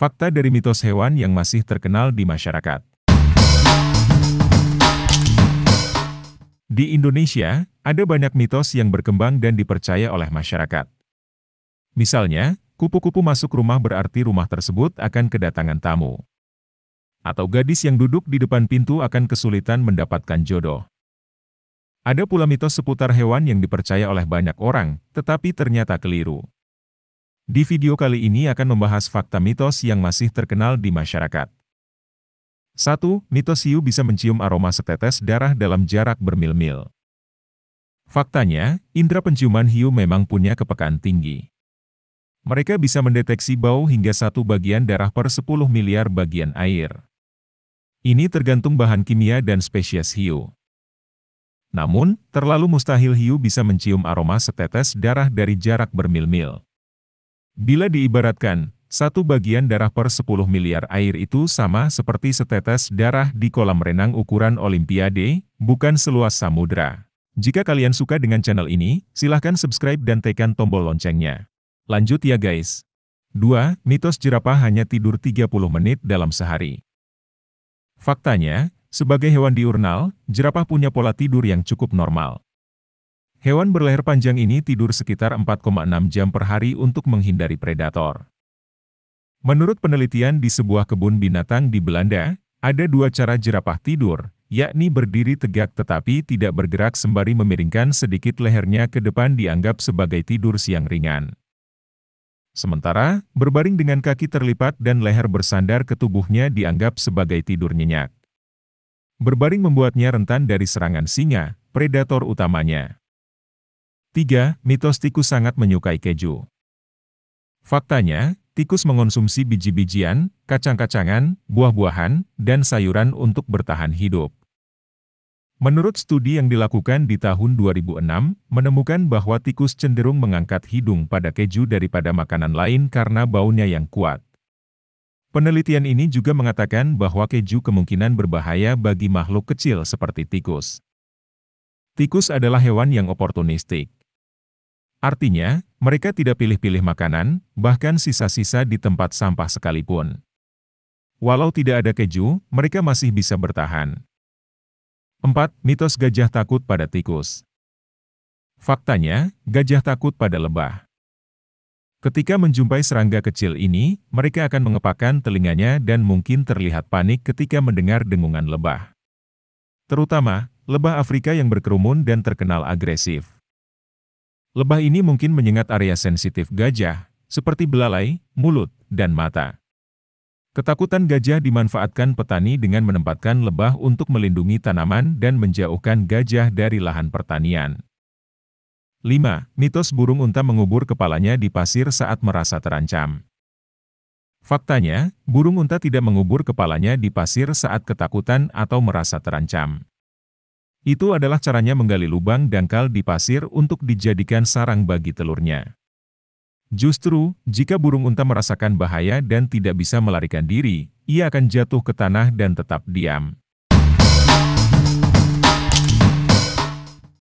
Fakta dari mitos hewan yang masih terkenal di masyarakat. Di Indonesia, ada banyak mitos yang berkembang dan dipercaya oleh masyarakat. Misalnya, kupu-kupu masuk rumah berarti rumah tersebut akan kedatangan tamu. Atau gadis yang duduk di depan pintu akan kesulitan mendapatkan jodoh. Ada pula mitos seputar hewan yang dipercaya oleh banyak orang, tetapi ternyata keliru. Di video kali ini akan membahas fakta mitos yang masih terkenal di masyarakat. 1. Mitos hiu bisa mencium aroma setetes darah dalam jarak bermil-mil. Faktanya, indera penciuman hiu memang punya kepekaan tinggi. Mereka bisa mendeteksi bau hingga satu bagian darah per 10 miliar bagian air. Ini tergantung bahan kimia dan spesies hiu. Namun, terlalu mustahil hiu bisa mencium aroma setetes darah dari jarak bermil-mil. Bila diibaratkan, satu bagian darah per 10 miliar air itu sama seperti setetes darah di kolam renang ukuran Olimpiade, bukan seluas samudra. Jika kalian suka dengan channel ini, silahkan subscribe dan tekan tombol loncengnya. Lanjut ya guys. 2. Mitos jerapah hanya tidur 30 menit dalam sehari. Faktanya, sebagai hewan diurnal, jerapah punya pola tidur yang cukup normal. Hewan berleher panjang ini tidur sekitar 4,6 jam per hari untuk menghindari predator. Menurut penelitian di sebuah kebun binatang di Belanda, ada dua cara jerapah tidur, yakni berdiri tegak tetapi tidak bergerak sembari memiringkan sedikit lehernya ke depan dianggap sebagai tidur siang ringan. Sementara, berbaring dengan kaki terlipat dan leher bersandar ke tubuhnya dianggap sebagai tidur nyenyak. Berbaring membuatnya rentan dari serangan singa, predator utamanya. 3. Mitos tikus sangat menyukai keju. Faktanya, tikus mengonsumsi biji-bijian, kacang-kacangan, buah-buahan, dan sayuran untuk bertahan hidup. Menurut studi yang dilakukan di tahun 2006, menemukan bahwa tikus cenderung mengangkat hidung pada keju daripada makanan lain karena baunya yang kuat. Penelitian ini juga mengatakan bahwa keju kemungkinan berbahaya bagi makhluk kecil seperti tikus. Tikus adalah hewan yang oportunistik. Artinya, mereka tidak pilih-pilih makanan, bahkan sisa-sisa di tempat sampah sekalipun. Walau tidak ada keju, mereka masih bisa bertahan. 4. Mitos gajah takut pada tikus. Faktanya, gajah takut pada lebah. Ketika menjumpai serangga kecil ini, mereka akan mengepakkan telinganya dan mungkin terlihat panik ketika mendengar dengungan lebah. Terutama, lebah Afrika yang berkerumun dan terkenal agresif. Lebah ini mungkin menyengat area sensitif gajah, seperti belalai, mulut, dan mata. Ketakutan gajah dimanfaatkan petani dengan menempatkan lebah untuk melindungi tanaman dan menjauhkan gajah dari lahan pertanian. 5. Mitos burung unta mengubur kepalanya di pasir saat merasa terancam. Faktanya, burung unta tidak mengubur kepalanya di pasir saat ketakutan atau merasa terancam. Itu adalah caranya menggali lubang dangkal di pasir untuk dijadikan sarang bagi telurnya. Justru, jika burung unta merasakan bahaya dan tidak bisa melarikan diri, ia akan jatuh ke tanah dan tetap diam.